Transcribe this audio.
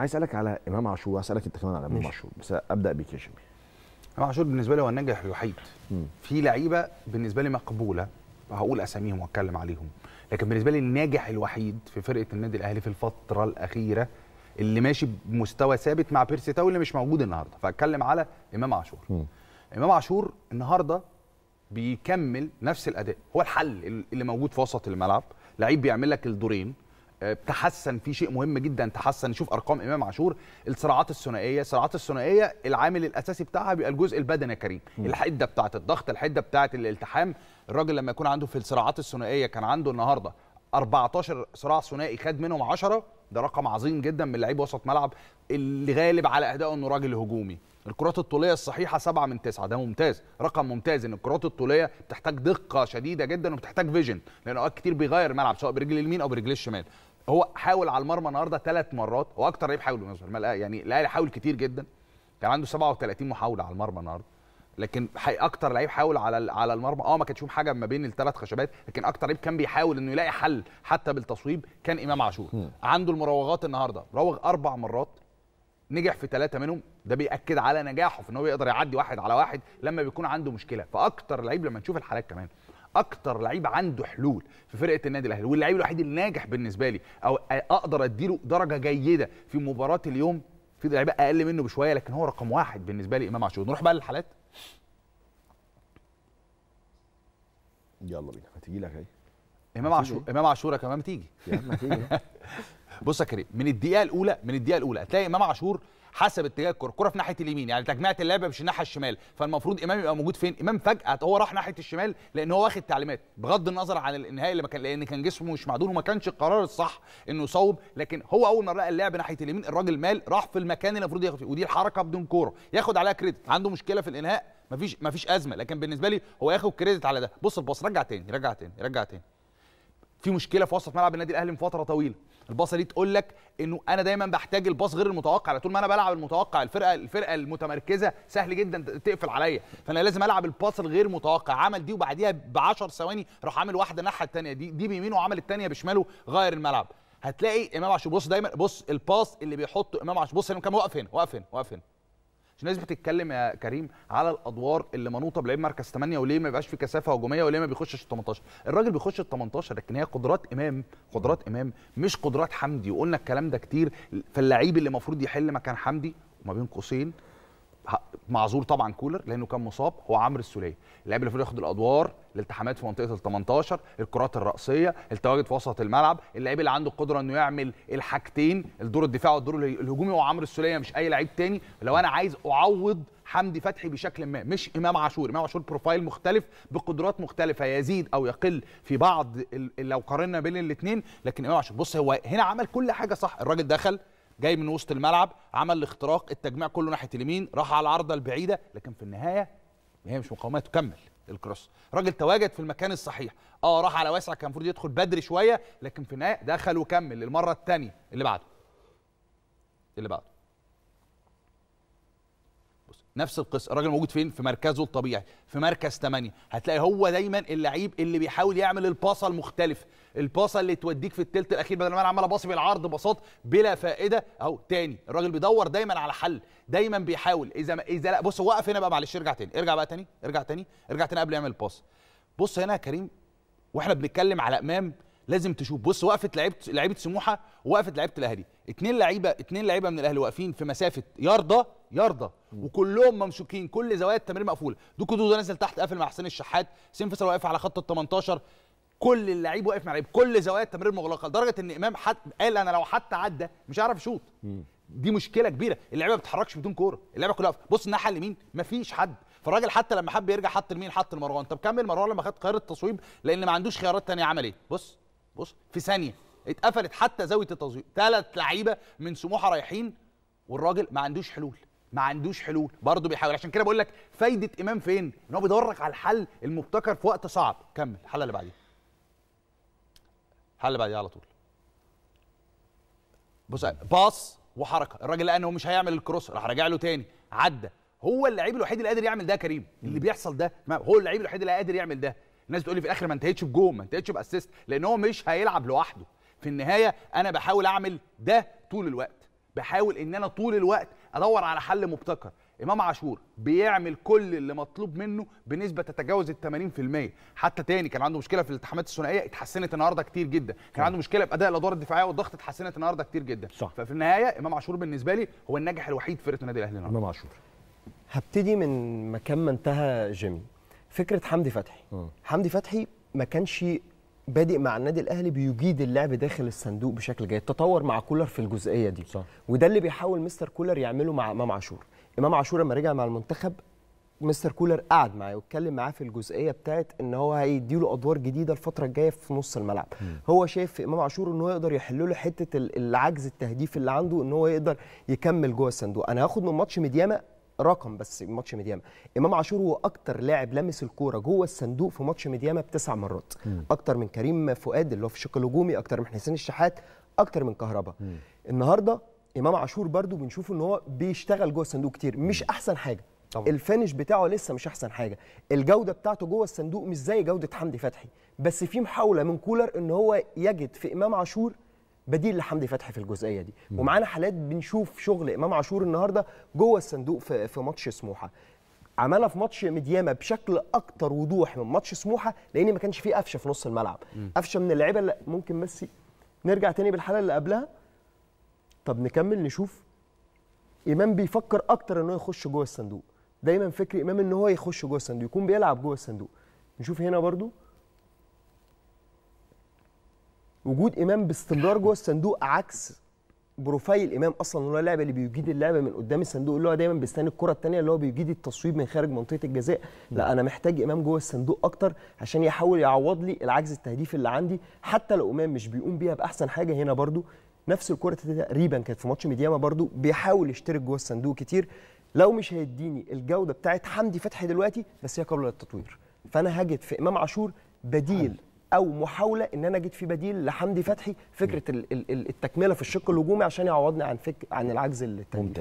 عايز اسالك على امام عاشور واسالك انت كمان على امام عاشور بس ابدا بيك يا جيمي امام عاشور بالنسبه لي هو الناجح الوحيد في لعيبه بالنسبه لي مقبوله هقول اساميهم واتكلم عليهم لكن بالنسبه لي الناجح الوحيد في فرقه النادي الاهلي في الفتره الاخيره اللي ماشي بمستوى ثابت مع بيرسي تاو اللي مش موجود النهارده فاتكلم على امام عاشور امام عاشور النهارده بيكمل نفس الاداء هو الحل اللي موجود في وسط الملعب لعيب بيعمل لك الدورين آه، تحسن في شيء مهم جدا تحسن نشوف ارقام امام عاشور الصراعات الثنائيه الصراعات الثنائيه العامل الاساسي بتاعها بيبقى الجزء البدني يا كريم الحده بتاعه الضغط الحده بتاعه الالتحام الراجل لما يكون عنده في الصراعات الثنائيه كان عنده النهارده 14 صراع ثنائي خد منهم 10 ده رقم عظيم جدا من لعيب وسط ملعب اللي غالب على ادائه انه راجل هجومي الكرات الطوليه الصحيحه 7 من 9 ده ممتاز رقم ممتاز ان الكرات الطوليه بتحتاج دقه شديده جدا وبتحتاج فيجن لان اوقات كتير بيغير الملعب سواء برجل اليمين او برجل الشمال هو حاول على المرمى النهارده ثلاث مرات هو اكتر لعيب حاول بالمناسبه آه، يعني الاهلي حاول كتير جدا كان عنده 37 محاوله على المرمى النهارده لكن اكتر لعيب حاول على على المرمى اه ما كانش فيهم حاجه ما بين الثلاث خشبات لكن اكتر لعيب كان بيحاول انه يلاقي حل حتى بالتصويب كان امام عاشور عنده المراوغات النهارده راوغ اربع مرات نجح في ثلاثه منهم ده بياكد على نجاحه في ان هو يقدر يعدي واحد على واحد لما بيكون عنده مشكله فاكتر لعيب لما نشوف الحالات كمان اكتر لعيب عنده حلول في فرقه النادي الاهلي واللعيب الوحيد الناجح بالنسبه لي او اقدر اديله درجه جيده في مباراه اليوم في لعيبه اقل منه بشويه لكن هو رقم واحد بالنسبه لي امام عاشور نروح بقى للحالات يلا بينا هتيجي لك اهي امام عاشور امام عاشور كمان تيجي يا عم تيجي بص يا كريم من الدقيقه الاولى من الدقيقه الاولى هتلاقي امام عاشور حسب اتجاه الكره الكره في ناحيه اليمين يعني تجميعه اللعبه مش الناحيه الشمال فالمفروض امام يبقى موجود فين امام فجاه هو راح ناحيه الشمال لان هو واخد تعليمات بغض النظر عن الانهاء اللي ما كان لان كان جسمه مش معدول وما كانش القرار الصح انه يصوب لكن هو اول ما لقى اللعب ناحيه اليمين الراجل مال راح في المكان اللي المفروض ياخد فيه ودي الحركه بدون كوره ياخد عليها كريدت عنده مشكله في الانهاء مفيش مفيش ازمه لكن بالنسبه لي هو ياخد كريدت على ده بص الباص رجع تاني رجع تاني رجع تاني في مشكله في وسط ملعب النادي الاهلي من فتره طويله الباصه دي تقول لك انه انا دايما بحتاج الباص غير المتوقع طول ما انا بلعب المتوقع الفرقه الفرقه المتمركزه سهل جدا تقفل عليا فانا لازم العب الباص الغير متوقع عمل دي وبعديها ب 10 ثواني راح عامل واحده الناحيه الثانيه دي دي بيمينه وعمل الثانيه بشماله غير الملعب هتلاقي امام عاشور بص دايما بص الباص اللي بيحطه امام عاشور بص كم واقف هنا واقف هنا واقف هنا مش الناس بتتكلم يا كريم على الادوار اللي منوطه بلعيب مركز 8 وليه ما يبقاش في كثافه هجوميه وليه ما بيخشش ال 18 الراجل بيخش ال 18 لكن هي قدرات امام قدرات امام مش قدرات حمدي وقلنا الكلام ده كتير فاللعيب اللي المفروض يحل مكان حمدي وما بين قوسين معذور طبعا كولر لانه كان مصاب هو عمرو السوليه اللاعب اللي ياخد الادوار الالتحامات في منطقه ال 18 الكرات الراسيه التواجد في وسط الملعب اللاعب اللي عنده القدره انه يعمل الحاجتين الدور الدفاع والدور الهجومي هو عمرو السوليه مش اي لعيب تاني لو انا عايز اعوض حمدي فتحي بشكل ما مش امام عاشور امام عاشور بروفايل مختلف بقدرات مختلفه يزيد او يقل في بعض لو قارنا بين الاثنين لكن امام عاشور بص هو هنا عمل كل حاجه صح الراجل دخل جاي من وسط الملعب عمل الاختراق التجميع كله ناحيه اليمين راح على العارضه البعيده لكن في النهايه هي مش مقاومه تكمل الكروس راجل تواجد في المكان الصحيح اه راح على واسع كان المفروض يدخل بدري شويه لكن في النهايه دخل وكمل للمره الثانيه اللي بعده اللي بعده نفس القصه الراجل موجود فين في مركزه الطبيعي في مركز 8 هتلاقي هو دايما اللعيب اللي بيحاول يعمل الباصه المختلفه الباصه اللي توديك في الثلث الاخير بدل ما انا عمال اباصي بالعرض باصات بلا فائده اهو تاني الراجل بيدور دايما على حل دايما بيحاول اذا ما اذا لا بص وقف هنا بقى معلش ارجع تاني ارجع بقى تاني ارجع تاني ارجع تاني قبل يعمل الباص بص هنا يا كريم واحنا بنتكلم على امام لازم تشوف بص وقفه لعيبه لعيبه سموحه ووقفه لعيبه الاهلي اتنين لعيبه اتنين لعيبه من الاهلي واقفين في مسافه يارده يارده وكلهم ممسوكين كل زوايا التمرير مقفوله دوكو دودو نازل تحت قافل مع حسين الشحات سيم فيصل واقف على خط ال 18 كل اللعيب واقف مع لعيب كل زوايا التمرير مغلقه لدرجه ان امام حد قال انا لو حتى عدى مش هعرف اشوط دي مشكله كبيره اللعيبه ما بتتحركش بدون كوره اللعيبه كلها بص الناحيه اليمين مفيش حد فالراجل حتى لما حب يرجع حط لمين حط لمروان طب كمل مروان لما خد قرار التصويب لان ما عندوش خيارات ثانيه عمل ايه بص بص في ثانيه اتقفلت حتى زاويه التصوير ثلاث لعيبه من سموحه رايحين والراجل ما عندوش حلول ما عندوش حلول برضه بيحاول عشان كده بقول لك فايده امام فين ان هو بيدور لك على الحل المبتكر في وقت صعب كمل الحل اللي بعديه الحل اللي بعديه على طول بص باص وحركه الراجل لقى هو مش هيعمل الكروس راح راجع له تاني عدى هو اللعيب الوحيد اللي قادر يعمل ده كريم اللي بيحصل ده هو اللعيب الوحيد اللي قادر يعمل ده الناس بتقول لي في الاخر ما انتهتش بجول ما انتهتش باسيست لان هو مش هيلعب لوحده في النهايه انا بحاول اعمل ده طول الوقت بحاول ان انا طول الوقت ادور على حل مبتكر امام عاشور بيعمل كل اللي مطلوب منه بنسبه تتجاوز ال 80% حتى تاني كان عنده مشكله في الالتحامات الثنائيه اتحسنت النهارده كتير جدا كان عنده مشكله في اداء الادوار الدفاعيه والضغط اتحسنت النهارده كتير جدا صح. ففي النهايه امام عاشور بالنسبه لي هو الناجح الوحيد في فرقه النادي الاهلي النهارده امام عاشور هبتدي من مكان ما انتهى جيمي فكره حمدي فتحي حمدي فتحي ما كانش بادئ مع النادي الاهلي بيجيد اللعب داخل الصندوق بشكل جيد تطور مع كولر في الجزئيه دي صح. وده اللي بيحاول مستر كولر يعمله مع امام عاشور امام عاشور لما رجع مع المنتخب مستر كولر قعد معاه واتكلم معاه في الجزئيه بتاعت ان هو هيديله ادوار جديده الفتره الجايه في نص الملعب م. هو شايف في امام عاشور ان هو يقدر يحل له حته العجز التهديف اللي عنده ان هو يقدر يكمل جوه الصندوق انا هاخد من ماتش مدياما رقم بس ماتش ميدياما امام عاشور هو اكتر لاعب لمس الكوره جوه الصندوق في ماتش ميدياما بتسع مرات م. اكتر من كريم فؤاد اللي هو في الشق الهجومي اكتر من حسين الشحات اكتر من كهربا م. النهارده امام عاشور برده بنشوف ان هو بيشتغل جوه الصندوق كتير مش احسن حاجه طبعا. الفينش بتاعه لسه مش احسن حاجه الجوده بتاعته جوه الصندوق مش زي جوده حمدي فتحي بس في محاوله من كولر ان هو يجد في امام عاشور بديل لحمدي فتحي في الجزئيه دي ومعانا حالات بنشوف شغل امام عاشور النهارده جوه الصندوق في, في ماتش سموحه عملها في ماتش مديامة بشكل اكتر وضوح من ماتش سموحه لان ما كانش فيه قفشه في نص الملعب قفشه من اللعيبه اللي ممكن ميسي نرجع تاني بالحلقه اللي قبلها طب نكمل نشوف امام بيفكر اكتر ان هو يخش جوه الصندوق دايما فكر امام ان هو يخش جوه الصندوق يكون بيلعب جوه الصندوق نشوف هنا برده وجود امام باستمرار جوه الصندوق عكس بروفايل امام اصلا اللي هو اللاعب اللي بيجيد اللعبه من قدام الصندوق اللي هو دايما بيستنى الكره الثانيه اللي هو بيجيد التصويب من خارج منطقه الجزاء لا انا محتاج امام جوه الصندوق اكتر عشان يحاول يعوض لي العجز التهديفي اللي عندي حتى لو امام مش بيقوم بيها باحسن حاجه هنا برده نفس الكره تقريبا كانت في ماتش ميدياما برده بيحاول يشترك جوه الصندوق كتير لو مش هيديني الجوده بتاعت حمدي فتحي دلوقتي بس هي قابله للتطوير فانا هجد في امام عاشور بديل او محاوله ان انا جيت في بديل لحمدي فتحي فكره التكمله في الشق الهجومي عشان يعوضني عن فك عن العجز التاني